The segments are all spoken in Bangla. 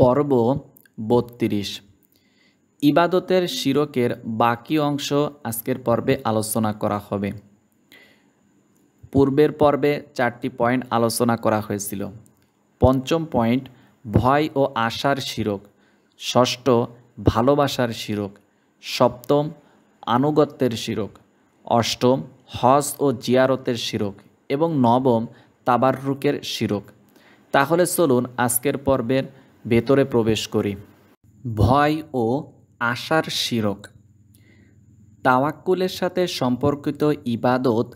পর্ব বত্রিশ ইবাদতের শিরকের বাকি অংশ আজকের পর্বে আলোচনা করা হবে পূর্বের পর্বে চারটি পয়েন্ট আলোচনা করা হয়েছিল পঞ্চম পয়েন্ট ভয় ও আশার শিরক ষষ্ঠ ভালোবাসার শিরক সপ্তম আনুগত্যের শিরক অষ্টম হজ ও জিয়ারতের শিরক এবং নবম তাবাররুকের শিরক তাহলে চলুন আজকের পর্বের ভেতরে প্রবেশ করি ভয় ও আশার শিরক তাওয়াক্কুলের সাথে সম্পর্কিত ইবাদত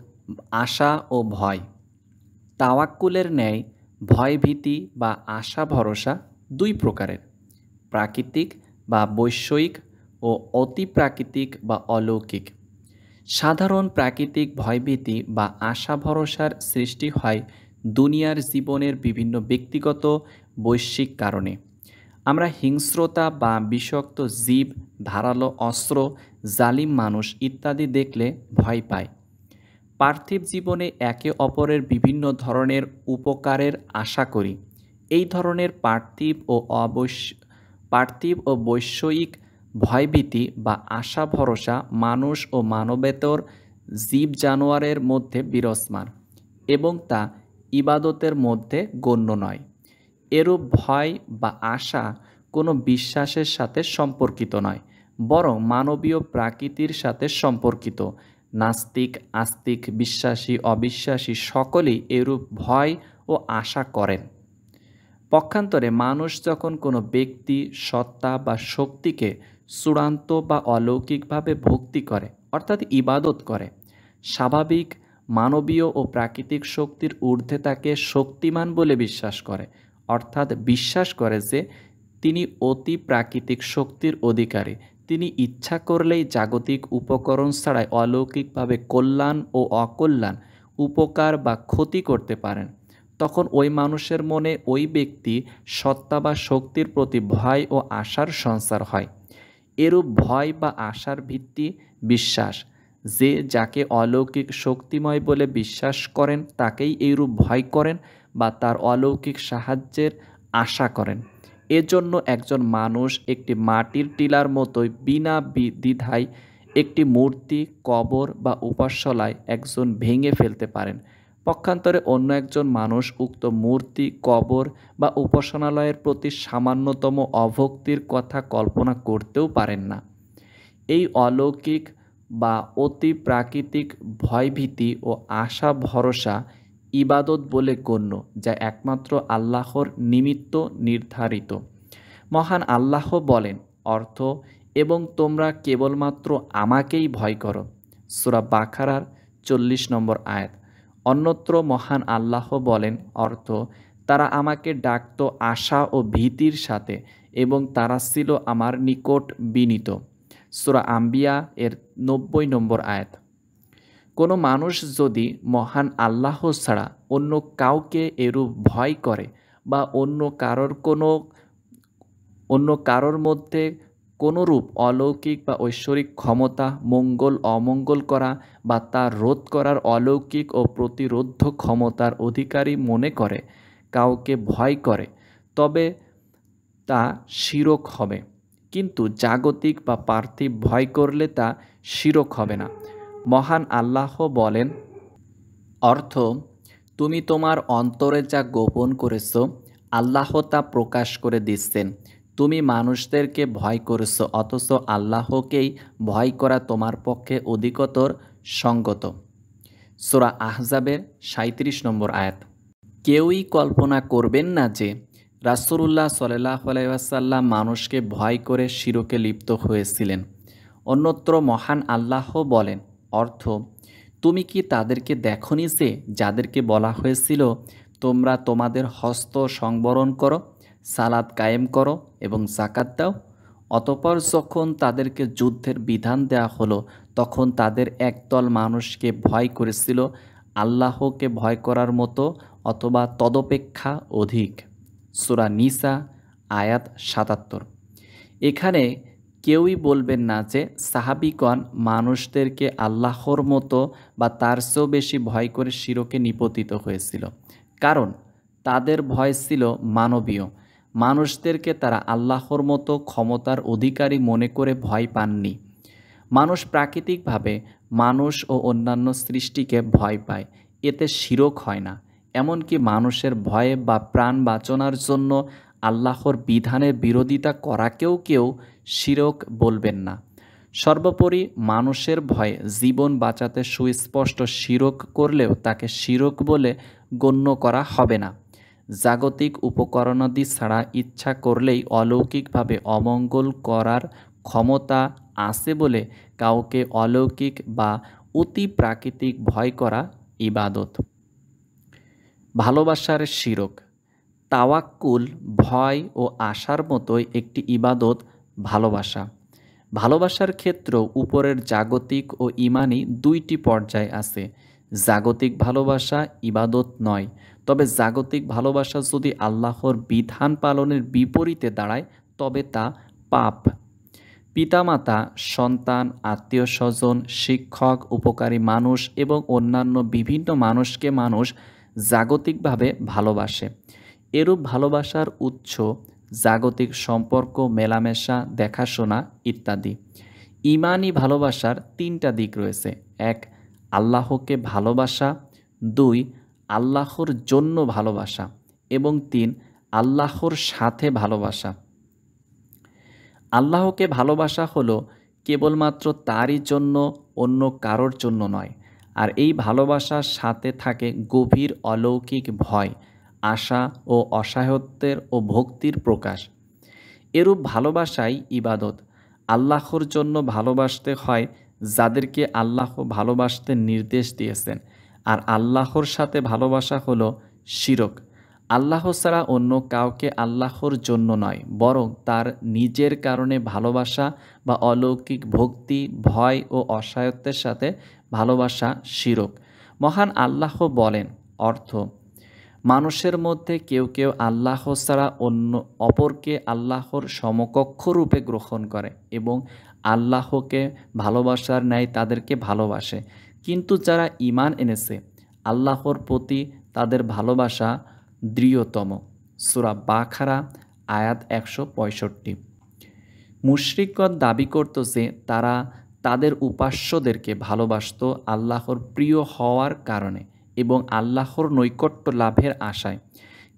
আশা ও ভয় তাওয়াক্কুলের ন্যায় ভয়ভীতি বা আশা ভরসা দুই প্রকারের প্রাকৃতিক বা বৈষয়িক ও অতিপ্রাকৃতিক বা অলৌকিক সাধারণ প্রাকৃতিক ভয়ভীতি বা আশা ভরসার সৃষ্টি হয় দুনিয়ার জীবনের বিভিন্ন ব্যক্তিগত বৈশ্বিক কারণে আমরা হিংস্রতা বা বিষাক্ত জীব ধারালো অস্ত্র জালিম মানুষ ইত্যাদি দেখলে ভয় পায় পার্থিব জীবনে একে অপরের বিভিন্ন ধরনের উপকারের আশা করি এই ধরনের পার্থিব ও অবশ্য পার্থিব ও বৈষয়িক ভয়ভীতি বা আশা ভরসা মানুষ ও মানবেতর জীব জানোয়ারের মধ্যে বিরসমান এবং তা ইবাদতের মধ্যে গণ্য নয় এরূপ ভয় বা আশা কোনো বিশ্বাসের সাথে সম্পর্কিত নয় বরং মানবীয় প্রাকৃতির সাথে সম্পর্কিত নাস্তিক আস্তিক বিশ্বাসী অবিশ্বাসী সকলেই এরূপ ভয় ও আশা করেন পক্ষান্তরে মানুষ যখন কোনো ব্যক্তি সত্তা বা শক্তিকে চূড়ান্ত বা অলৌকিকভাবে ভক্তি করে অর্থাৎ ইবাদত করে স্বাভাবিক মানবীয় ও প্রাকৃতিক শক্তির ঊর্ধ্বে তাকে শক্তিমান বলে বিশ্বাস করে অর্থাৎ বিশ্বাস করে যে তিনি অতি প্রাকৃতিক শক্তির অধিকারী তিনি ইচ্ছা করলেই জাগতিক উপকরণ ছাড়াই অলৌকিকভাবে কল্যাণ ও অকল্যাণ উপকার বা ক্ষতি করতে পারেন তখন ওই মানুষের মনে ওই ব্যক্তি সত্তা বা শক্তির প্রতি ভয় ও আশার সঞ্চার হয় এরূপ ভয় বা আশার ভিত্তি বিশ্বাস যে যাকে অলৌকিক শক্তিময় বলে বিশ্বাস করেন তাকেই এইরূপ ভয় করেন বা তার অলৌকিক সাহায্যের আশা করেন এজন্য একজন মানুষ একটি মাটির টিলার মতোই বিনা দ্বিধায় একটি মূর্তি কবর বা উপাসলায় একজন ভেঙে ফেলতে পারেন পক্ষান্তরে অন্য একজন মানুষ উক্ত মূর্তি কবর বা উপাসনালয়ের প্রতি সামান্যতম অভক্তির কথা কল্পনা করতেও পারেন না এই অলৌকিক বা অতি প্রাকৃতিক ভয়ভীতি ও আশা ভরসা ইবাদত বলে গণ্য যা একমাত্র আল্লাহর নিমিত্ত নির্ধারিত মহান আল্লাহ বলেন অর্থ এবং তোমরা কেবলমাত্র আমাকেই ভয় করো সুরা বাখারার চল্লিশ নম্বর আয়াত অন্যত্র মহান আল্লাহ বলেন অর্থ তারা আমাকে ডাকত আশা ও ভীতির সাথে এবং তারা ছিল আমার নিকট বিনীত সুরা আম্বিয়া এর নব্বই নম্বর আয়াত কোনো মানুষ যদি মহান আল্লাহ ছাড়া অন্য কাউকে এরূপ ভয় করে বা অন্য কারোর কোনো অন্য কারোর মধ্যে কোনোরূপ অলৌকিক বা ঐশ্বরিক ক্ষমতা মঙ্গল অমঙ্গল করা বা তা রোধ করার অলৌকিক ও প্রতিরোধ ক্ষমতার অধিকারী মনে করে কাউকে ভয় করে তবে তা শিরক হবে কিন্তু জাগতিক বা পার্থিব ভয় করলে তা শিরক হবে না মহান আল্লাহ বলেন অর্থ তুমি তোমার অন্তরে যা গোপন করেছ আল্লাহ তা প্রকাশ করে দিচ্ছেন তুমি মানুষদেরকে ভয় করেছ অথচ আল্লাহকেই ভয় করা তোমার পক্ষে অধিকতর সঙ্গত সোরা আহজাবের সাঁত্রিশ নম্বর আয়াত কেউই কল্পনা করবেন না যে রাসুল্লাহ সাল্লাহ আলাইসাল্লাম মানুষকে ভয় করে শিরকে লিপ্ত হয়েছিলেন অন্যত্র মহান আল্লাহ বলেন অর্থ তুমি কি তাদেরকে দেখনি সে যাদেরকে বলা হয়েছিল তোমরা তোমাদের হস্ত সংবরণ করো সালাদ কায়েম করো এবং জাকাত দাও অতপর যখন তাদেরকে যুদ্ধের বিধান দেয়া হলো তখন তাদের একদল মানুষকে ভয় করেছিল আল্লাহকে ভয় করার মতো অথবা তদপেক্ষা অধিক সুরা নিসা আয়াত সাতাত্তর এখানে কেউই বলবেন না যে সাহাবিগণ মানুষদেরকে আল্লাহর মতো বা তার চেয়েও বেশি ভয় করে শিরকে নিপতিত হয়েছিল কারণ তাদের ভয় ছিল মানবীয় মানুষদেরকে তারা আল্লাহর মতো ক্ষমতার অধিকারী মনে করে ভয় পাননি মানুষ প্রাকৃতিকভাবে মানুষ ও অন্যান্য সৃষ্টিকে ভয় পায় এতে শিরক হয় না এমনকি মানুষের ভয়ে বা প্রাণ বাঁচনার জন্য আল্লাহর বিধানের বিরোধিতা করাকেও কেউ শিরক বলবেন না সর্বোপরি মানুষের ভয়ে জীবন বাঁচাতে সুস্পষ্ট শিরক করলেও তাকে শিরক বলে গণ্য করা হবে না জাগতিক উপকরণাদি ছাড়া ইচ্ছা করলেই অলৌকিকভাবে অমঙ্গল করার ক্ষমতা আছে বলে কাউকে অলৌকিক বা অতি প্রাকৃতিক ভয় করা ইবাদত ভালোবাসার শিরক তাওয়াক্কুল ভয় ও আশার মতোই একটি ইবাদত ভালোবাসা ভালোবাসার ক্ষেত্র উপরের জাগতিক ও ইমানি দুইটি পর্যায় আছে জাগতিক ভালোবাসা ইবাদত নয় তবে জাগতিক ভালোবাসা যদি আল্লাহর বিধান পালনের বিপরীতে দাঁড়ায় তবে তা পাপ পিতামাতা সন্তান আত্মীয় স্বজন শিক্ষক উপকারী মানুষ এবং অন্যান্য বিভিন্ন মানুষকে মানুষ জাগতিকভাবে ভালোবাসে এরূপ ভালোবাসার উৎস জাগতিক সম্পর্ক মেলামেশা দেখাশোনা ইত্যাদি ইমানই ভালোবাসার তিনটা দিক রয়েছে এক আল্লাহকে ভালোবাসা দুই আল্লাহর জন্য ভালোবাসা এবং তিন আল্লাহর সাথে ভালোবাসা আল্লাহকে ভালোবাসা হলো কেবলমাত্র তারই জন্য অন্য কারোর জন্য নয় আর এই ভালোবাসার সাথে থাকে গভীর অলৌকিক ভয় আশা ও অসহায়ত্বের ও ভক্তির প্রকাশ এরূপ ভালোবাসাই ইবাদত আল্লাহর জন্য ভালোবাসতে হয় যাদেরকে আল্লাহ ভালোবাসতে নির্দেশ দিয়েছেন আর আল্লাহর সাথে ভালোবাসা হলো শিরক আল্লাহ ছাড়া অন্য কাউকে আল্লাহর জন্য নয় বরং তার নিজের কারণে ভালোবাসা বা অলৌকিক ভক্তি ভয় ও অসায়ত্বের সাথে ভালোবাসা শিরক মহান আল্লাহ বলেন অর্থ মানুষের মধ্যে কেউ কেউ আল্লাহ ছাড়া অন্য অপরকে আল্লাহর সমকক্ষ রূপে গ্রহণ করে এবং আল্লাহকে ভালোবাসার ন্যায় তাদেরকে ভালোবাসে কিন্তু যারা ইমান এনেছে আল্লাহর প্রতি তাদের ভালোবাসা দৃঢ়তম সুরা বাখারা আয়াত একশো পঁয়ষট্টি মুশরিকগণ দাবি করত যে তারা তাদের উপাস্যদেরকে ভালোবাসত আল্লাহর প্রিয় হওয়ার কারণে এবং আল্লাহর নৈকট্য লাভের আশায়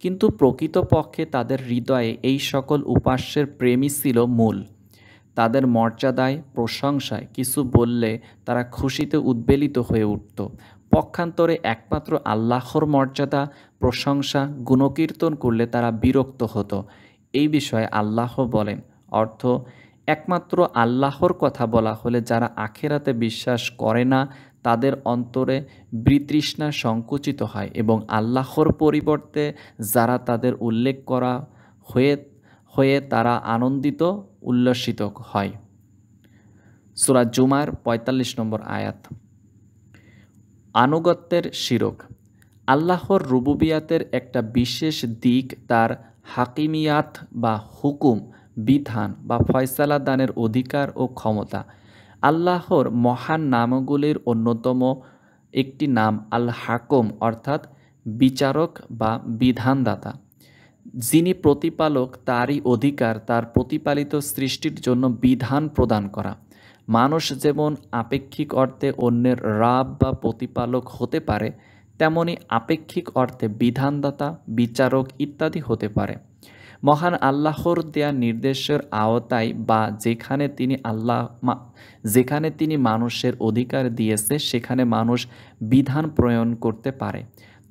কিন্তু প্রকৃতপক্ষে তাদের হৃদয়ে এই সকল উপাস্যের প্রেমই ছিল মূল তাদের মর্যাদায় প্রশংসায় কিছু বললে তারা খুশিতে উদ্বেলিত হয়ে উঠত পক্ষান্তরে একমাত্র আল্লাহর মর্যাদা প্রশংসা গুণকীর্তন করলে তারা বিরক্ত হতো এই বিষয়ে আল্লাহ বলেন অর্থ একমাত্র আল্লাহর কথা বলা হলে যারা আখেরাতে বিশ্বাস করে না তাদের অন্তরে বিতৃষ্ণা সংকুচিত হয় এবং আল্লাহর পরিবর্তে যারা তাদের উল্লেখ করা হয়ে হয়ে তারা আনন্দিত উল্লসিত হয় সুরা জুমার ৪৫ নম্বর আয়াত আনুগত্যের শিরক আল্লাহর রুবুবিয়াতের একটা বিশেষ দিক তার হাকিমিয়াত বা হুকুম বিধান বা ফয়সালা দানের অধিকার ও ক্ষমতা আল্লাহর মহান নামগুলির অন্যতম একটি নাম আল হাকম অর্থাৎ বিচারক বা বিধানদাতা যিনি প্রতিপালক তারই অধিকার তার প্রতিপালিত সৃষ্টির জন্য বিধান প্রদান করা মানুষ যেমন আপেক্ষিক অর্থে অন্যের রাব বা প্রতিপালক হতে পারে তেমনি আপেক্ষিক অর্থে বিধানদাতা বিচারক ইত্যাদি হতে পারে মহান আল্লাহর দেয়া নির্দেশের আওতায় বা যেখানে তিনি আল্লাহ যেখানে তিনি মানুষের অধিকার দিয়েছে সেখানে মানুষ বিধান প্রয়োগ করতে পারে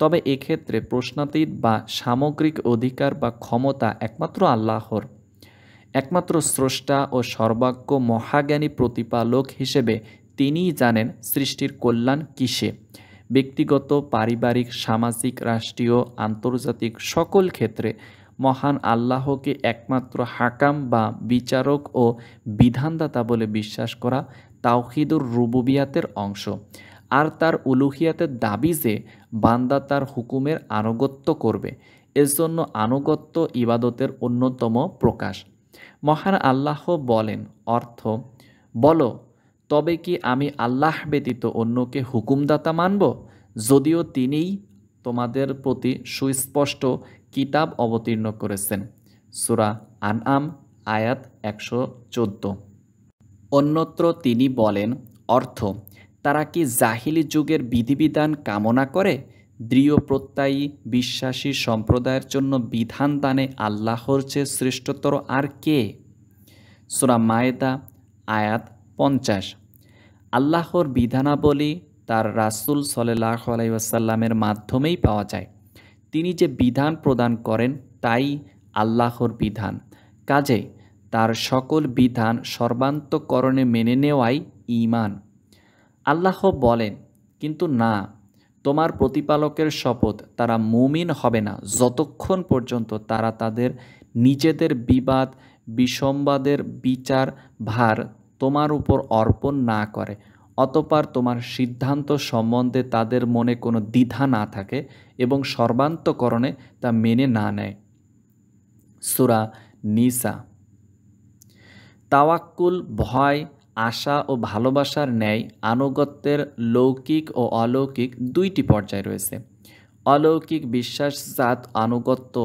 তবে এক্ষেত্রে প্রশ্নাতীত বা সামগ্রিক অধিকার বা ক্ষমতা একমাত্র আল্লাহর একমাত্র স্রষ্টা ও সর্বাজ্ঞ মহাজ্ঞানী প্রতিপালক হিসেবে তিনিই জানেন সৃষ্টির কল্যাণ কিসে ব্যক্তিগত পারিবারিক সামাজিক রাষ্ট্রীয় আন্তর্জাতিক সকল ক্ষেত্রে মহান আল্লাহকে একমাত্র হাকাম বা বিচারক ও বিধানদাতা বলে বিশ্বাস করা তাওহিদুর রুবুবিয়াতের অংশ আর তার উলুহিয়াতের দাবি যে বান্দা তার হুকুমের আনুগত্য করবে এর জন্য আনুগত্য ইবাদতের অন্যতম প্রকাশ মহান আল্লাহ বলেন অর্থ বলো তবে কি আমি আল্লাহ ব্যতীত অন্যকে হুকুমদাতা মানব যদিও তিনিই তোমাদের প্রতি সুস্পষ্ট কিতাব অবতীর্ণ করেছেন সুরা আম আয়াত একশো চোদ্দ অন্যত্র তিনি বলেন অর্থ তারা কি জাহিলি যুগের বিধিবিধান কামনা করে দৃঢ় প্রত্যয়ী বিশ্বাসী সম্প্রদায়ের জন্য বিধান দানে আল্লাহর চেয়ে শ্রেষ্ঠতর আর কে সুরা মায়েদা আয়াত পঞ্চাশ আল্লাহর বিধানাবলী তার রাসুল সলেলাহ আলাইসাল্লামের মাধ্যমেই পাওয়া যায় তিনি যে বিধান প্রদান করেন তাই আল্লাহর বিধান কাজে তার সকল বিধান সর্বান্তকরণে মেনে নেওয়াই ইমান আল্লাহ বলেন কিন্তু না তোমার প্রতিপালকের শপথ তারা মুমিন হবে না যতক্ষণ পর্যন্ত তারা তাদের নিজেদের বিবাদ বিসম্বাদের বিচার ভার তোমার উপর অর্পণ না করে অতপর তোমার সিদ্ধান্ত সম্বন্ধে তাদের মনে কোনো দ্বিধা না থাকে এবং সর্বান্তকরণে তা মেনে না নেয় সুরা নিসা তাওয়াক্কুল ভয় আশা ও ভালোবাসার ন্যায় আনুগত্যের লৌকিক ও অলৌকিক দুইটি পর্যায় রয়েছে অলৌকিক বিশ্বাসজাত আনুগত্য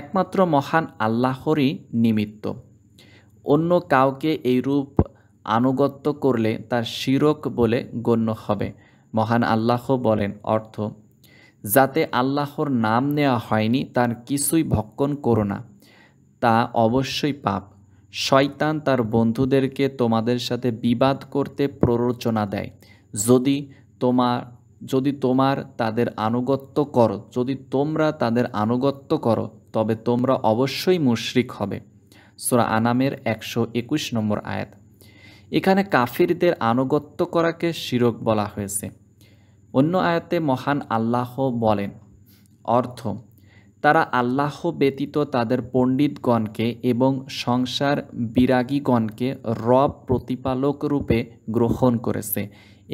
একমাত্র মহান আল্লাহরই নিমিত্ত অন্য কাউকে এইরূপ আনুগত্য করলে তার শিরক বলে গণ্য হবে মহান আল্লাহ বলেন অর্থ যাতে আল্লাহর নাম নেওয়া হয়নি তার কিছুই ভক্ষণ করো না তা অবশ্যই পাপ শয়তান তার বন্ধুদেরকে তোমাদের সাথে বিবাদ করতে প্ররোচনা দেয় যদি তোমার যদি তোমার তাদের আনুগত্য করো যদি তোমরা তাদের আনুগত্য করো তবে তোমরা অবশ্যই মুশরিক হবে সোরা আনামের একশো একুশ নম্বর আয়াত এখানে কাফিরদের আনুগত্য করাকে শিরক বলা হয়েছে অন্য আয়াতে মহান আল্লাহ বলেন অর্থ তারা আল্লাহ ব্যতীত তাদের পণ্ডিতগণকে এবং সংসার বিরাগীগণকে রব প্রতিপালক রূপে গ্রহণ করেছে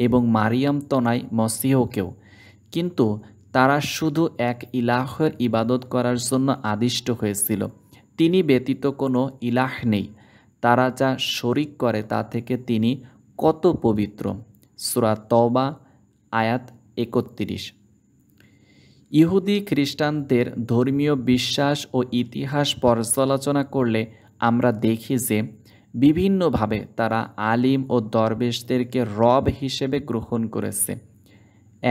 এবং মারিয়াম তনাই মসিহকেও কিন্তু তারা শুধু এক ইলাহের ইবাদত করার জন্য আদিষ্ট হয়েছিল তিনি ব্যতীত কোনো ইলাহ নেই তারা যা শরিক করে তা থেকে তিনি কত পবিত্র সুরা তবা আয়াত একত্রিশ ইহুদি খ্রিস্টানদের ধর্মীয় বিশ্বাস ও ইতিহাস পর্যালোচনা করলে আমরা দেখি যে বিভিন্নভাবে তারা আলিম ও দরবেশদেরকে রব হিসেবে গ্রহণ করেছে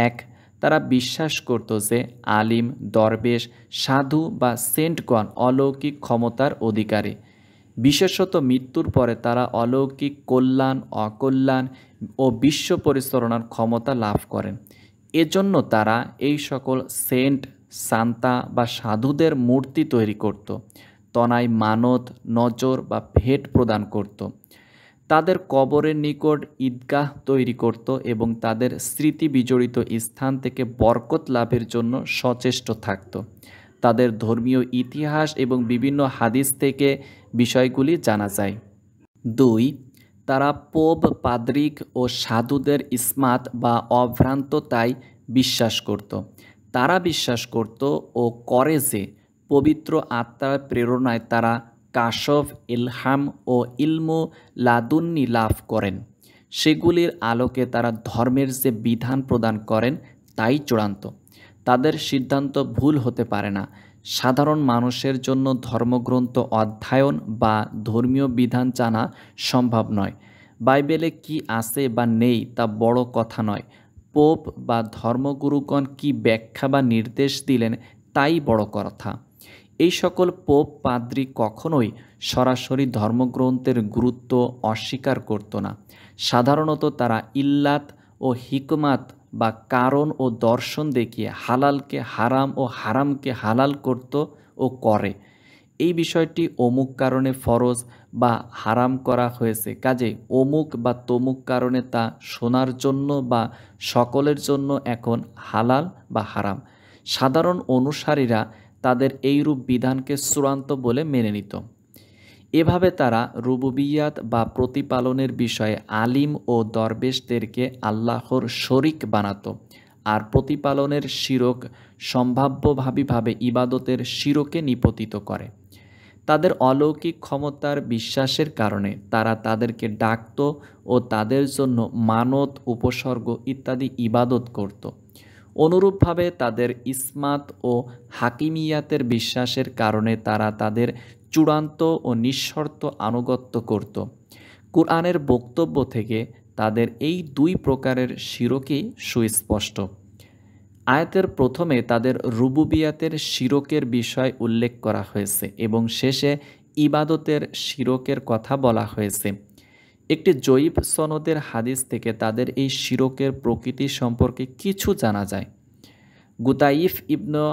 এক তারা বিশ্বাস করত যে আলিম দরবেশ সাধু বা সেন্টগণ অলৌকিক ক্ষমতার অধিকারী বিশেষত মৃত্যুর পরে তারা অলৌকিক কল্যাণ অকল্যাণ ও বিশ্ব পরিচালনার ক্ষমতা লাভ করেন এজন্য তারা এই সকল সেন্ট সান্তা বা সাধুদের মূর্তি তৈরি করত তনায় মানত নজর বা ভেট প্রদান করত তাদের কবরের নিকট ঈদগাহ তৈরি করত এবং তাদের স্মৃতি বিজড়িত স্থান থেকে বরকত লাভের জন্য সচেষ্ট থাকত তাদের ধর্মীয় ইতিহাস এবং বিভিন্ন হাদিস থেকে বিষয়গুলি জানা যায় দুই তারা পোপ পাদ্রিক ও সাধুদের ইসমাত বা অভ্রান্ততায় বিশ্বাস করত তারা বিশ্বাস করত ও করে যে পবিত্র আত্মার প্রেরণায় তারা কাশফ ইলহাম ও ইলমু লাদুন্নি লাভ করেন সেগুলির আলোকে তারা ধর্মের যে বিধান প্রদান করেন তাই চূড়ান্ত তাদের সিদ্ধান্ত ভুল হতে পারে না সাধারণ মানুষের জন্য ধর্মগ্রন্থ অধ্যায়ন বা ধর্মীয় বিধান জানা সম্ভব নয় বাইবেলে কি আছে বা নেই তা বড় কথা নয় পোপ বা ধর্মগুরুগণ কি ব্যাখ্যা বা নির্দেশ দিলেন তাই বড় কথা এই সকল পোপ পাদ্রি কখনোই সরাসরি ধর্মগ্রন্থের গুরুত্ব অস্বীকার করত না সাধারণত তারা ইল্লাত ও হিকমাত বা কারণ ও দর্শন দেখিয়ে হালালকে হারাম ও হারামকে হালাল করত ও করে এই বিষয়টি অমুক কারণে ফরজ বা হারাম করা হয়েছে কাজে অমুক বা তমুক কারণে তা শোনার জন্য বা সকলের জন্য এখন হালাল বা হারাম সাধারণ অনুসারীরা তাদের এইরূপ বিধানকে চূড়ান্ত বলে মেনে নিত এভাবে তারা রুবুবিয়াত বা প্রতিপালনের বিষয়ে আলিম ও দরবেশদেরকে আল্লাহর শরিক বানাতো আর প্রতিপালনের শিরক সম্ভাব্যভাবীভাবে ইবাদতের শিরকে নিপতিত করে তাদের অলৌকিক ক্ষমতার বিশ্বাসের কারণে তারা তাদেরকে ডাকত ও তাদের জন্য মানত উপসর্গ ইত্যাদি ইবাদত করত অনুরূপভাবে তাদের ইসমাত ও হাকিমিয়াতের বিশ্বাসের কারণে তারা তাদের চূড়ান্ত ও নিঃশর্ত আনুগত্য করত কুরআনের বক্তব্য থেকে তাদের এই দুই প্রকারের শিরকই সুস্পষ্ট আয়াতের প্রথমে তাদের রুবুবিয়াতের শিরকের বিষয় উল্লেখ করা হয়েছে এবং শেষে ইবাদতের শিরকের কথা বলা হয়েছে একটি জৈব সনদের হাদিস থেকে তাদের এই শিরকের প্রকৃতি সম্পর্কে কিছু জানা যায় গুতাইফ ইবনু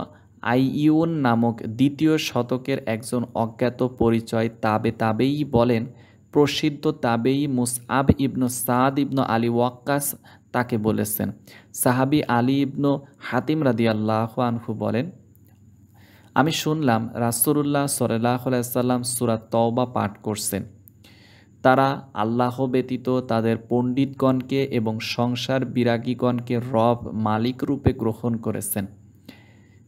আইইউন নামক দ্বিতীয় শতকের একজন অজ্ঞাত পরিচয় তাবে তাবেই বলেন প্রসিদ্ধ তাবেই মুসআব ইবনু সাদ ইবনু আলী ওয়াক্কাস তাকে বলেছেন সাহাবি আলী ইবনু হাতিম রাদি আল্লাহ আনহু বলেন আমি শুনলাম রাসুরুল্লাহ সরাল্লাহ সাল্লাম সুরা তওবা পাঠ করছেন তারা আল্লাহ ব্যতীত তাদের পণ্ডিতগণকে এবং সংসার বিরাগীগণকে রব মালিক রূপে গ্রহণ করেছেন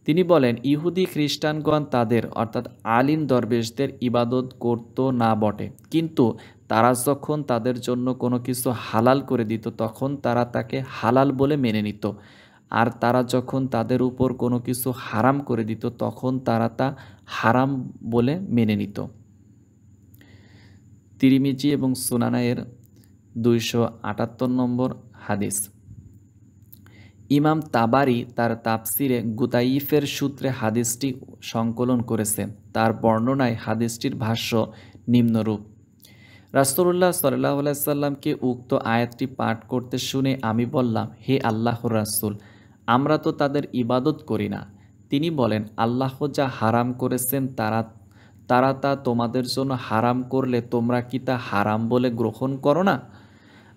তিনি বলেন ইহুদি খ্রিস্টানগণ তাদের অর্থাৎ আলিম দরবেশদের ইবাদত করত না বটে কিন্তু তারা যখন তাদের জন্য কোনো কিছু হালাল করে দিত তখন তারা তাকে হালাল বলে মেনে নিত আর তারা যখন তাদের উপর কোনো কিছু হারাম করে দিত তখন তারা তা হারাম বলে মেনে নিত তিরিমিজি এবং সুনানায়ের দুইশো আটাত্তর নম্বর হাদিস ইমাম তাবারি তার তাপসিরে গুতাইফের সূত্রে হাদিসটি সংকলন করেছে তার বর্ণনায় হাদিসটির ভাষ্য নিম্নরূপ রাস্তরুল্লাহ সাল্লাহ সাল্লামকে উক্ত আয়াতটি পাঠ করতে শুনে আমি বললাম হে আল্লাহ রাসুল আমরা তো তাদের ইবাদত করি না তিনি বলেন আল্লাহ যা হারাম করেছেন তারা তারা তা তোমাদের জন্য হারাম করলে তোমরা কি তা হারাম বলে গ্রহণ করো না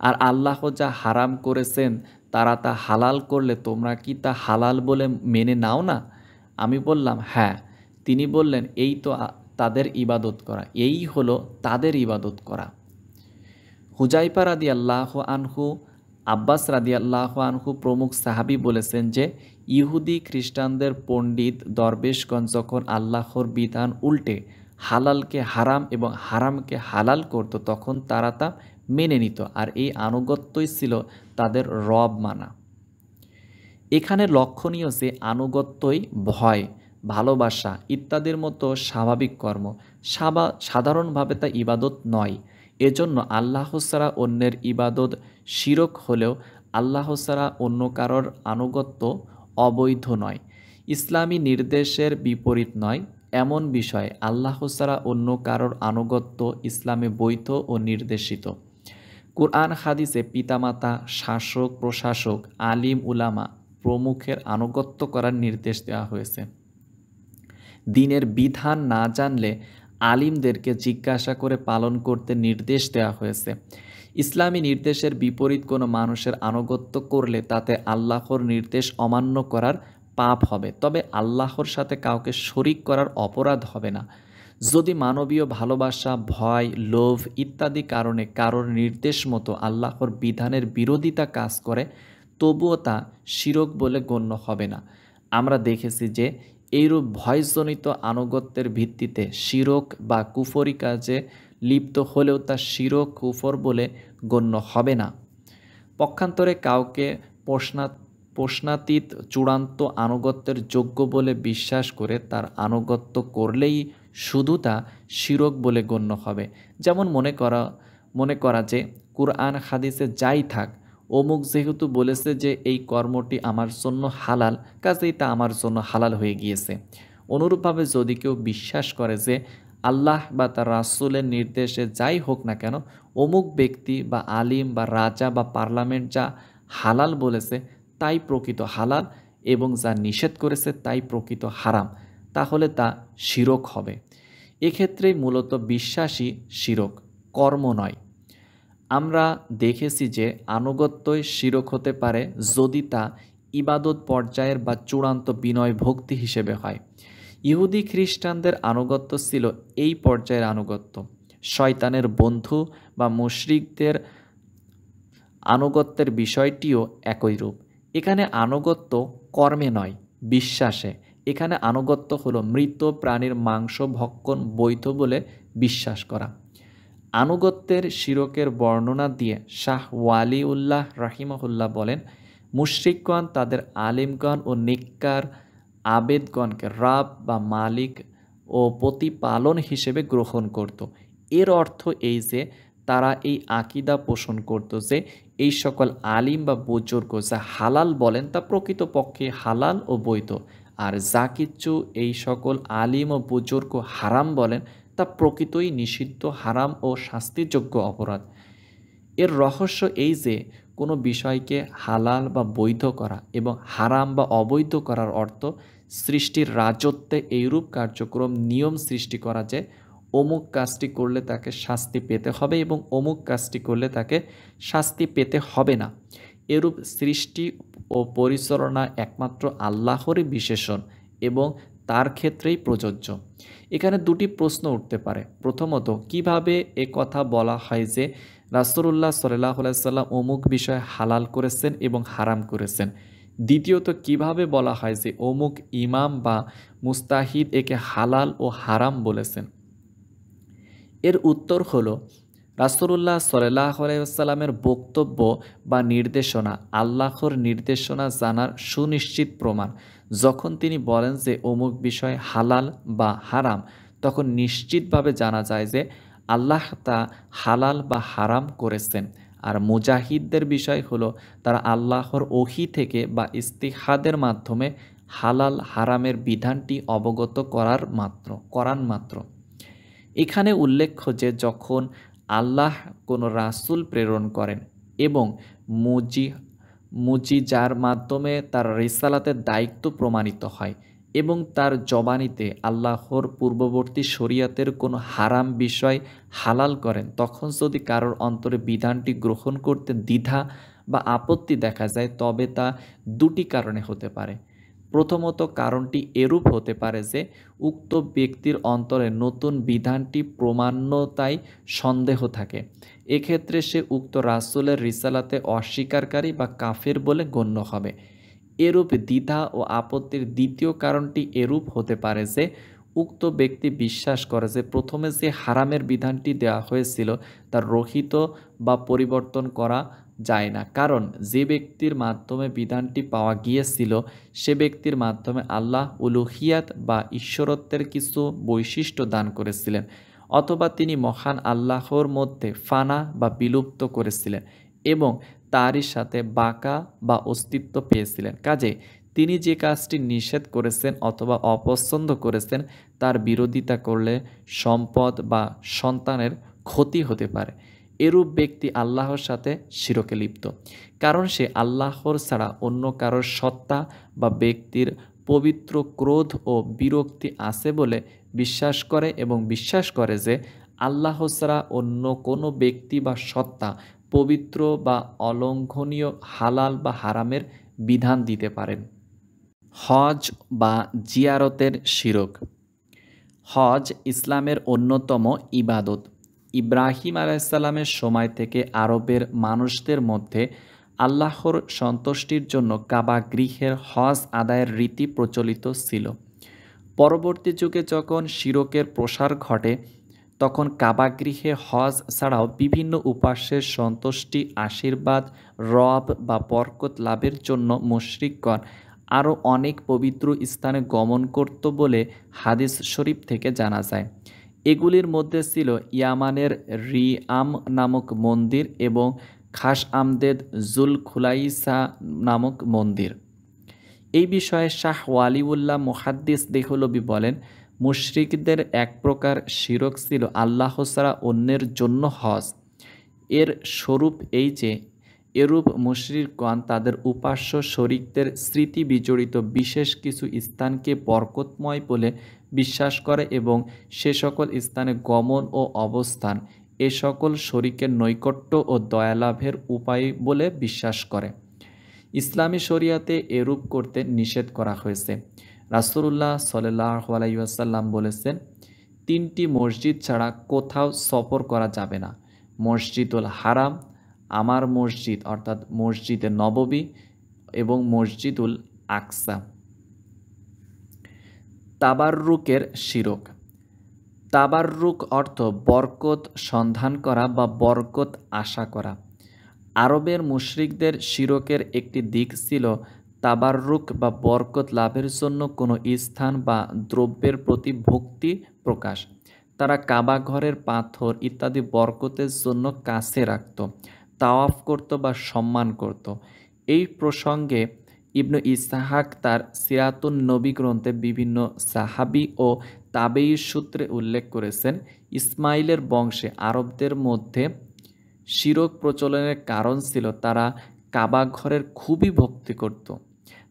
আর আল্লাহ যা হারাম করেছেন তারা তা হালাল করলে তোমরা কি তা হালাল বলে মেনে নাও না আমি বললাম হ্যাঁ তিনি বললেন এই তো তাদের ইবাদত করা এই হলো তাদের ইবাদত করা হুজাইফা রাদি আল্লাহ আনহু আব্বাস রাদি আল্লাহ আনহু প্রমুখ সাহাবি বলেছেন যে ইহুদি খ্রিস্টানদের পণ্ডিত দরবেশগঞ্জ যখন আল্লাহর বিধান উল্টে হালালকে হারাম এবং হারামকে হালাল করত তখন তারা তা মেনে নিত আর এই আনুগত্যই ছিল তাদের রব মানা এখানে লক্ষণীয় যে আনুগত্যই ভয় ভালোবাসা ইত্যাদির মতো স্বাভাবিক কর্ম সাবা সাধারণভাবে তা ইবাদত নয় এজন্য আল্লাহ সারা অন্যের ইবাদত শিরক হলেও আল্লাহ সারা অন্য কারোর আনুগত্য অবৈধ নয় ইসলামী নির্দেশের বিপরীত নয় এমন বিষয়ে আল্লাহ সারা অন্য কারোর আনুগত্য ইসলামে বৈধ ও নির্দেশিত কোরআন হাদিসে পিতামাতা শাসক প্রশাসক আলিম উলামা প্রমুখের আনুগত্য করার নির্দেশ দেওয়া হয়েছে দিনের বিধান না জানলে আলিমদেরকে জিজ্ঞাসা করে পালন করতে নির্দেশ দেওয়া হয়েছে ইসলামী নির্দেশের বিপরীত কোনো মানুষের আনুগত্য করলে তাতে আল্লাহর নির্দেশ অমান্য করার পাপ হবে তবে আল্লাহর সাথে কাউকে শরিক করার অপরাধ হবে না যদি মানবীয় ভালোবাসা ভয় লোভ ইত্যাদি কারণে কারোর নির্দেশ মতো আল্লাহর বিধানের বিরোধিতা কাজ করে তবুও তা শিরক বলে গণ্য হবে না আমরা দেখেছি যে এইরূপ ভয়জনিত আনুগত্যের ভিত্তিতে শিরক বা কুফরি কাজে লিপ্ত হলেও তা শিরক কুফর বলে গণ্য হবে না পক্ষান্তরে কাউকে প্রশ্নাত প্রশ্নাতীত চূড়ান্ত আনুগত্যের যোগ্য বলে বিশ্বাস করে তার আনুগত্য করলেই শুধু তা শিরক বলে গণ্য হবে যেমন মনে করা মনে করা যে কুরআন হাদিসে যাই থাক অমুক যেহেতু বলেছে যে এই কর্মটি আমার জন্য হালাল কাজেই তা আমার জন্য হালাল হয়ে গিয়েছে অনুরূপভাবে যদি কেউ বিশ্বাস করে যে আল্লাহ বা তার রাসুলের নির্দেশে যাই হোক না কেন অমুক ব্যক্তি বা আলিম বা রাজা বা পার্লামেন্ট যা হালাল বলেছে তাই প্রকৃত হালাল এবং যা নিষেধ করেছে তাই প্রকৃত হারাম তাহলে তা শিরক হবে এক্ষেত্রে মূলত বিশ্বাসী শিরক কর্ম নয় আমরা দেখেছি যে আনুগত্যই শিরক হতে পারে যদি তা ইবাদত পর্যায়ের বা চূড়ান্ত বিনয় ভক্তি হিসেবে হয় ইহুদি খ্রিস্টানদের আনুগত্য ছিল এই পর্যায়ের আনুগত্য শয়তানের বন্ধু বা মুশরিকদের আনুগত্যের বিষয়টিও একই রূপ এখানে আনুগত্য কর্মে নয় বিশ্বাসে এখানে আনুগত্য হলো মৃত প্রাণীর মাংস ভক্ষণ বৈধ বলে বিশ্বাস করা আনুগত্যের শিরকের বর্ণনা দিয়ে শাহ ওয়ালি উল্লাহ রাহিমহুল্লাহ বলেন মুশ্রিকগণ তাদের আলিমগণ ও নিক্কার আবেদগণকে রাব বা মালিক ও প্রতিপালন হিসেবে গ্রহণ করত এর অর্থ এই যে তারা এই আকিদা পোষণ করত যে এই সকল আলিম বা বুজুর্গ যা হালাল বলেন তা প্রকৃতপক্ষে হালাল ও বৈধ আর যা কিছু এই সকল আলিম ও বুজুর্গ হারাম বলেন তা প্রকৃতই নিষিদ্ধ হারাম ও শাস্তিযোগ্য অপরাধ এর রহস্য এই যে কোনো বিষয়কে হালাল বা বৈধ করা এবং হারাম বা অবৈধ করার অর্থ সৃষ্টির রাজত্বে এইরূপ কার্যক্রম নিয়ম সৃষ্টি করা যে অমুক কাজটি করলে তাকে শাস্তি পেতে হবে এবং অমুক কাজটি করলে তাকে শাস্তি পেতে হবে না এরূপ সৃষ্টি ও পরিচালনা একমাত্র আল্লাহরই বিশেষণ এবং তার ক্ষেত্রেই প্রযোজ্য এখানে দুটি প্রশ্ন উঠতে পারে প্রথমত কিভাবে এ কথা বলা হয় যে রাসুল্লাহ সাল্লাহ সাল্লাম অমুক বিষয় হালাল করেছেন এবং হারাম করেছেন দ্বিতীয়ত কিভাবে বলা হয় যে অমুক ইমাম বা মুস্তাহিদ একে হালাল ও হারাম বলেছেন এর উত্তর হলো রাসুল্লাহ সাল্লাহ আলাইসাল্লামের বক্তব্য বা নির্দেশনা আল্লাহর নির্দেশনা জানার সুনিশ্চিত প্রমাণ যখন তিনি বলেন যে অমুক বিষয় হালাল বা হারাম তখন নিশ্চিতভাবে জানা যায় যে আল্লাহ তা হালাল বা হারাম করেছেন আর মুজাহিদদের বিষয় হলো তারা আল্লাহর ওহি থেকে বা ইস্তিহাদের মাধ্যমে হালাল হারামের বিধানটি অবগত করার মাত্র করান মাত্র এখানে উল্লেখ্য যে যখন আল্লাহ কোনো রাসুল প্রেরণ করেন এবং মুজি মুজি যার মাধ্যমে তার রিসালাতের দায়িত্ব প্রমাণিত হয় এবং তার জবানিতে আল্লাহর পূর্ববর্তী শরিয়াতের কোনো হারাম বিষয় হালাল করেন তখন যদি কারোর অন্তরে বিধানটি গ্রহণ করতে দ্বিধা বা আপত্তি দেখা যায় তবে তা দুটি কারণে হতে পারে প্রথমত কারণটি এরূপ হতে পারে যে উক্ত ব্যক্তির অন্তরে নতুন বিধানটি প্রমাণ্যতায় সন্দেহ থাকে এক্ষেত্রে সে উক্ত রাসুলের রিসালাতে অস্বীকারী বা কাফের বলে গণ্য হবে এরূপ দ্বিধা ও আপত্তির দ্বিতীয় কারণটি এরূপ হতে পারে যে উক্ত ব্যক্তি বিশ্বাস করে যে প্রথমে যে হারামের বিধানটি দেওয়া হয়েছিল তার রহিত বা পরিবর্তন করা যায় না কারণ যে ব্যক্তির মাধ্যমে বিধানটি পাওয়া গিয়েছিল সে ব্যক্তির মাধ্যমে আল্লাহ উলুহিয়াত বা ঈশ্বরত্বের কিছু বৈশিষ্ট্য দান করেছিলেন অথবা তিনি মহান আল্লাহর মধ্যে ফানা বা বিলুপ্ত করেছিলেন এবং তারই সাথে বাঁকা বা অস্তিত্ব পেয়েছিলেন কাজে তিনি যে কাজটি নিষেধ করেছেন অথবা অপছন্দ করেছেন তার বিরোধিতা করলে সম্পদ বা সন্তানের ক্ষতি হতে পারে এরূপ ব্যক্তি আল্লাহর সাথে শিরকে লিপ্ত কারণ সে আল্লাহর ছাড়া অন্য কারোর সত্তা বা ব্যক্তির পবিত্র ক্রোধ ও বিরক্তি আছে বলে বিশ্বাস করে এবং বিশ্বাস করে যে আল্লাহ ছাড়া অন্য কোনো ব্যক্তি বা সত্তা পবিত্র বা অলঙ্ঘনীয় হালাল বা হারামের বিধান দিতে পারেন হজ বা জিয়ারতের শিরক হজ ইসলামের অন্যতম ইবাদত ইব্রাহিম আলাইসাল্লামের সময় থেকে আরবের মানুষদের মধ্যে আল্লাহর সন্তুষ্টির জন্য কাবা গৃহের হজ আদায়ের রীতি প্রচলিত ছিল পরবর্তী যুগে যখন শিরকের প্রসার ঘটে তখন কাবা গৃহে হজ ছাড়াও বিভিন্ন উপাস্যের সন্তুষ্টি আশীর্বাদ রব বা বরকত লাভের জন্য মুশরিকগণ আরও অনেক পবিত্র স্থানে গমন করত বলে হাদিস শরীফ থেকে জানা যায় এগুলির মধ্যে ছিল ইয়ামানের রিয়াম নামক মন্দির এবং খাস আমদেদ জুল খুলাইসা নামক মন্দির এই বিষয়ে শাহ ওয়ালিউল্লাহ মুহাদ্দিস দেহলবি বলেন মুশরিকদের এক প্রকার শিরক ছিল আল্লাহ সারা অন্যের জন্য হজ এর স্বরূপ এই যে এরূপ মুশরিকগণ তাদের উপাস্য শরিকদের স্মৃতি বিজড়িত বিশেষ কিছু স্থানকে বরকতময় বলে বিশ্বাস করে এবং সে সকল স্থানে গমন ও অবস্থান এ সকল শরিকের নৈকট্য ও দয়ালাভের উপায় বলে বিশ্বাস করে ইসলামী শরিয়াতে এরূপ করতে নিষেধ করা হয়েছে রাসুল্লাহ সাল্লাইসাল্লাম বলেছেন তিনটি মসজিদ ছাড়া কোথাও সফর করা যাবে না মসজিদুল হারাম আমার মসজিদ অর্থাৎ মসজিদে নববী এবং মসজিদুল আকসা তাবাররুকের শিরক তাবারুক অর্থ বরকত সন্ধান করা বা বরকত আশা করা আরবের মুশরিকদের শিরকের একটি দিক ছিল তাবারুক বা বরকত লাভের জন্য কোনো স্থান বা দ্রব্যের প্রতি ভক্তি প্রকাশ তারা কাবা ঘরের পাথর ইত্যাদি বরকতের জন্য কাছে রাখত তাওয়াফ করত বা সম্মান করত এই প্রসঙ্গে ইবনু ইসাহাক তার সিরাতুন নবী গ্রন্থে বিভিন্ন সাহাবি ও তাবেই সূত্রে উল্লেখ করেছেন ইসমাইলের বংশে আরবদের মধ্যে শিরক প্রচলনের কারণ ছিল তারা কাবা ঘরের খুবই ভক্তি করত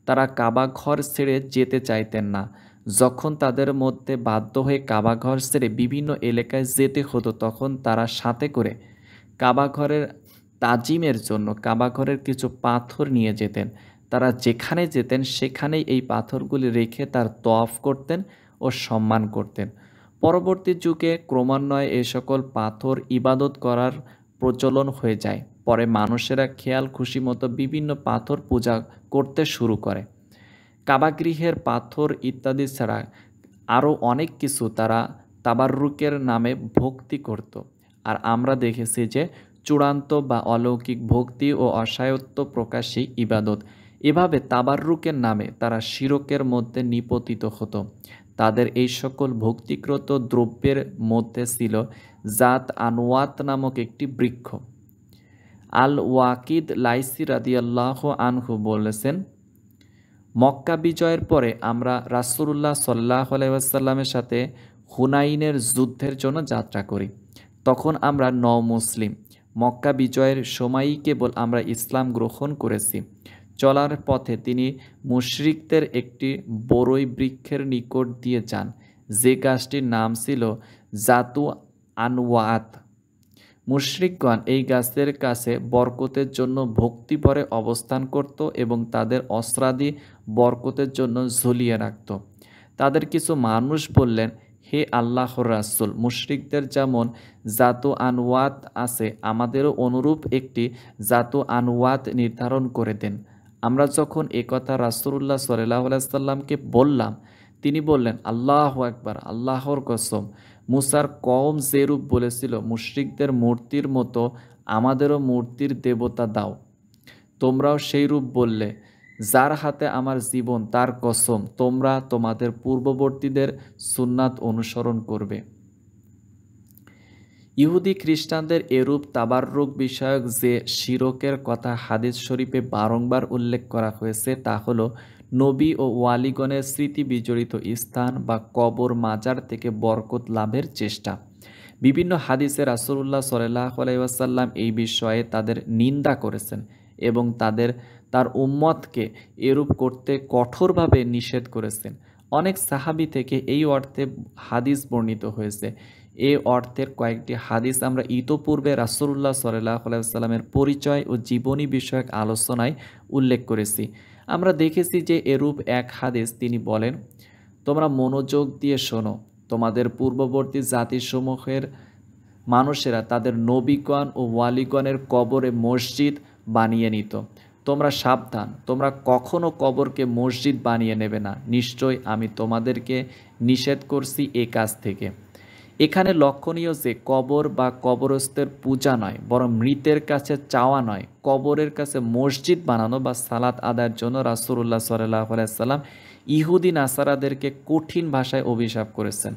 তারা কাবা ঘর ছেড়ে যেতে চাইতেন না যখন তাদের মধ্যে বাধ্য হয়ে কাবা ঘর ছেড়ে বিভিন্ন এলাকায় যেতে হতো তখন তারা সাথে করে কাবা ঘরের তাজিমের জন্য কাবা ঘরের কিছু পাথর নিয়ে যেতেন তারা যেখানে যেতেন সেখানেই এই পাথরগুলি রেখে তার তফ করতেন ও সম্মান করতেন পরবর্তী যুগে ক্রমান্বয়ে এ সকল পাথর ইবাদত করার প্রচলন হয়ে যায় পরে মানুষেরা খেয়াল খুশি মতো বিভিন্ন পাথর পূজা করতে শুরু করে কাবাগৃহের পাথর ইত্যাদি ছাড়া আরও অনেক কিছু তারা তাবাররুকের নামে ভক্তি করত আর আমরা দেখেছি যে চূড়ান্ত বা অলৌকিক ভক্তি ও অসায়ত্ব প্রকাশী ইবাদত এভাবে তাবাররুকের নামে তারা শিরকের মধ্যে নিপতিত হতো তাদের এই সকল ভক্তিক্রত দ্রব্যের মধ্যে ছিল জাত আনওয়াত নামক একটি বৃক্ষ আল ওয়াকিদ লাইসি রাদিয়াল্লাহ আনহু বলেছেন মক্কা বিজয়ের পরে আমরা রাসুল্লাহ সাল্লাহ আলাইসাল্লামের সাথে হুনাইনের যুদ্ধের জন্য যাত্রা করি তখন আমরা ন মুসলিম মক্কা বিজয়ের সময়ই কেবল আমরা ইসলাম গ্রহণ করেছি চলার পথে তিনি মুশরিকদের একটি বড়ই বৃক্ষের নিকট দিয়ে যান যে গাছটির নাম ছিল জাতু আনওয়াত মুশরিকগণ এই গাছের কাছে বরকতের জন্য ভক্তিপরে অবস্থান করত এবং তাদের অস্ত্রাদি বরকতের জন্য ঝুলিয়ে রাখত তাদের কিছু মানুষ বললেন হে আল্লাহ রাসুল মুশরিকদের যেমন জাতু আনওয়াত আছে আমাদেরও অনুরূপ একটি জাতু আনওয়াত নির্ধারণ করে দেন আমরা যখন এ কথা রাসুল্লাহ সাল্লাহ আলাইসাল্লামকে বললাম তিনি বললেন আল্লাহ একবার আল্লাহর কসম মুসার কম যেরূপ বলেছিল মুশ্রিকদের মূর্তির মতো আমাদেরও মূর্তির দেবতা দাও তোমরাও সেই রূপ বললে যার হাতে আমার জীবন তার কসম তোমরা তোমাদের পূর্ববর্তীদের সুন্নাত অনুসরণ করবে ইহুদি খ্রিস্টানদের এরূপ তাবাররুক বিষয়ক যে শিরকের কথা হাদিস শরীফে বারংবার উল্লেখ করা হয়েছে তা হল নবী ও ওয়ালিগণের স্মৃতি বিজড়িত স্থান বা কবর মাজার থেকে বরকত লাভের চেষ্টা বিভিন্ন হাদিসে রাসুল্লাহ সাল্লাহ আলাইসাল্লাম এই বিষয়ে তাদের নিন্দা করেছেন এবং তাদের তার উম্মতকে এরূপ করতে কঠোরভাবে নিষেধ করেছেন অনেক সাহাবি থেকে এই অর্থে হাদিস বর্ণিত হয়েছে এ অর্থের কয়েকটি হাদিস আমরা ইতোপূর্বে রাসুল্লাহ সাল্লাহ আলাইসাল্লামের পরিচয় ও জীবনী বিষয়ক আলোচনায় উল্লেখ করেছি আমরা দেখেছি যে এরূপ এক হাদিস তিনি বলেন তোমরা মনোযোগ দিয়ে শোনো তোমাদের পূর্ববর্তী জাতিসমূহের মানুষেরা তাদের নবীগণ ও ওয়ালিগণের কবরে মসজিদ বানিয়ে নিত তোমরা সাবধান তোমরা কখনো কবরকে মসজিদ বানিয়ে নেবে না নিশ্চয় আমি তোমাদেরকে নিষেধ করছি এ কাজ থেকে এখানে লক্ষণীয় যে কবর বা কবরস্থের পূজা নয় বরং মৃতের কাছে চাওয়া নয় কবরের কাছে মসজিদ বানানো বা সালাত আদায়ের জন্য রাসুল্লাহ সাল্লাহ আলাইসাল্লাম ইহুদি নাসারাদেরকে কঠিন ভাষায় অভিশাপ করেছেন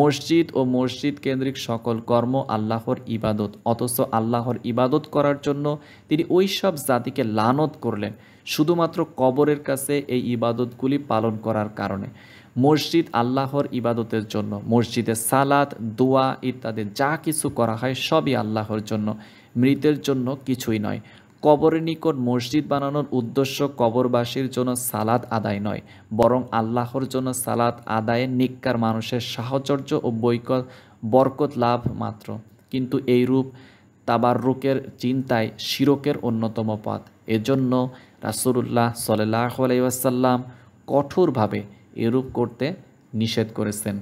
মসজিদ ও মসজিদ কেন্দ্রিক সকল কর্ম আল্লাহর ইবাদত অথচ আল্লাহর ইবাদত করার জন্য তিনি ওই সব জাতিকে লানত করলেন শুধুমাত্র কবরের কাছে এই ইবাদতগুলি পালন করার কারণে মসজিদ আল্লাহর ইবাদতের জন্য মসজিদে সালাদ দোয়া ইত্যাদি যা কিছু করা হয় সবই আল্লাহর জন্য মৃতের জন্য কিছুই নয় কবরের নিকট মসজিদ বানানোর উদ্দেশ্য কবরবাসীর জন্য সালাদ আদায় নয় বরং আল্লাহর জন্য সালাদ আদায়ে নিক্কার মানুষের সাহচর্য ও বৈকত বরকত লাভ মাত্র কিন্তু এই রূপ তাবাররুকের চিন্তায় শিরকের অন্যতম পথ এজন্য রাসুল্লাহ সাল্লাহ আলাইসাল্লাম কঠোরভাবে এরূপ করতে নিষেধ করেছেন